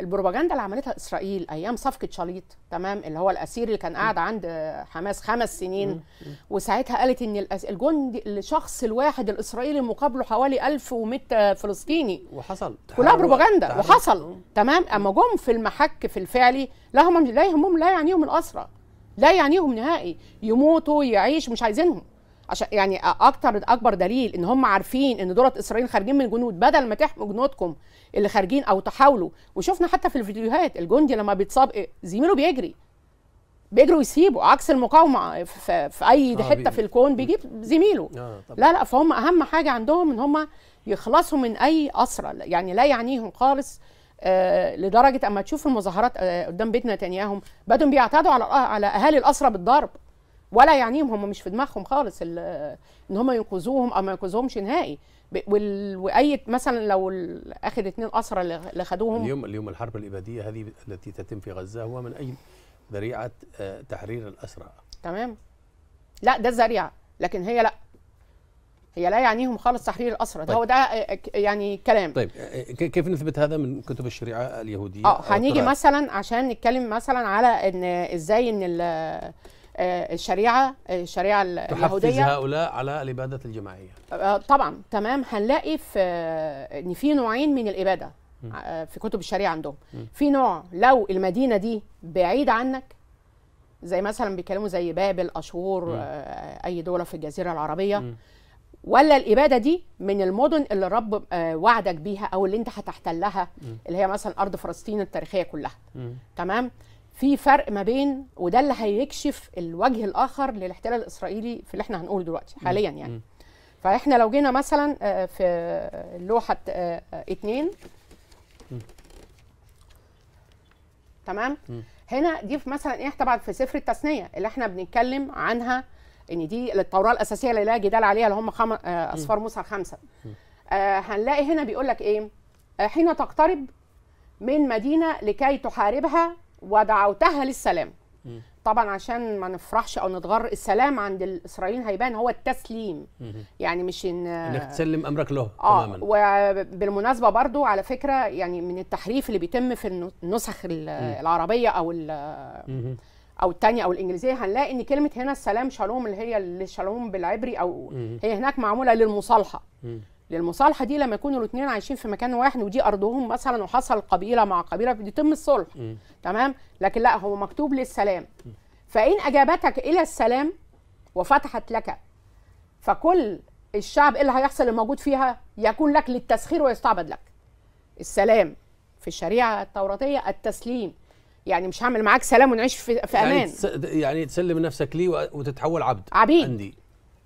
البروباجندا اللي عملتها اسرائيل ايام صفقه شاليط تمام اللي هو الاسير اللي كان قاعد عند حماس خمس سنين وساعتها قالت ان الجندي الشخص الواحد الاسرائيلي مقابله حوالي 1100 فلسطيني وحصل كلها بروباجندا وحصل تمام اما جم في المحك في الفعلي لا هم لا يهمهم لا يعنيهم الاسرى لا يعنيهم نهائي يموتوا يعيش مش عايزينهم عشان يعني اكتر اكبر دليل ان هم عارفين ان دولت اسرائيل خارجين من الجنود بدل ما تحموا جنودكم اللي خارجين او تحاولوا وشفنا حتى في الفيديوهات الجندي لما بيتصاب إيه، زميله بيجري بيجروا يسيبوا عكس المقاومه في, في اي آه حته في الكون بيجيب زميله آه لا لا فهم اهم حاجه عندهم ان هم يخلصوا من اي اسرى يعني لا يعنيهم خالص آه لدرجه اما تشوف المظاهرات آه قدام بيت تانياهم بدهم بيعتادوا على على اهالي الاسرى بالضرب ولا يعنيهم هم مش في دماغهم خالص ان هم ينقذوهم او ما ينقذوهمش نهائي واي مثلا لو اخر اثنين اسرى اللي خدوهم اليوم اليوم الحرب الاباديه هذه التي تتم في غزه هو من اجل ذريعه آه، تحرير الاسرى تمام لا ده الذريعه لكن هي لا هي لا يعنيهم خالص تحرير الاسرى طيب. هو ده آه، يعني كلام طيب آه، كيف نثبت هذا من كتب الشريعه اليهوديه اه هنيجي مثلا عشان نتكلم مثلا على ان ازاي ان آه، الشريعه آه، الشريعه اليهوديه تحفز هؤلاء على الاباده الجماعيه آه، طبعا تمام هنلاقي في ان في نوعين من الاباده في كتب الشريعه عندهم في نوع لو المدينه دي بعيد عنك زي مثلا بيكلموا زي بابل اشور اي دوله في الجزيره العربيه ولا الاباده دي من المدن اللي الرب وعدك بيها او اللي انت هتحتلها اللي هي مثلا ارض فلسطين التاريخيه كلها تمام في فرق ما بين وده اللي هيكشف الوجه الاخر للاحتلال الاسرائيلي في اللي احنا هنقوله دلوقتي حاليا يعني فاحنا لو جينا مثلا آه، في لوحه آه، اتنين تمام هنا دي في مثلا ايه طبعا في سفر التثنيه اللي احنا بنتكلم عنها ان دي التوراه الاساسيه اللي لا جدال عليها اللي هم خم... آه، اصفار موسى الخمسه هنلاقي هنا بيقول لك ايه حين تقترب من مدينه لكي تحاربها ودعوتها للسلام طبعا عشان ما نفرحش او نتغر السلام عند الاسرائيليين هيبان هو التسليم يعني مش ان انك تسلم امرك له آه، تماما آه وبالمناسبه برضو على فكره يعني من التحريف اللي بيتم في النسخ العربيه او او الثانيه او الانجليزيه هنلاقي ان كلمه هنا السلام شالوم اللي هي الشالوم بالعبري او هي هناك معموله للمصالحه للمصالحه دي لما يكونوا الاثنين عايشين في مكان واحد ودي ارضهم مثلا وحصل قبيله مع قبيله بيتم الصلح م. تمام لكن لا هو مكتوب للسلام فان اجابتك الى السلام وفتحت لك فكل الشعب إيه اللي هيحصل الموجود فيها يكون لك للتسخير ويستعبد لك السلام في الشريعه التوراتيه التسليم يعني مش هعمل معاك سلام ونعيش في, يعني امان يعني, يعني تسلم نفسك ليه وتتحول عبد عبيد عندي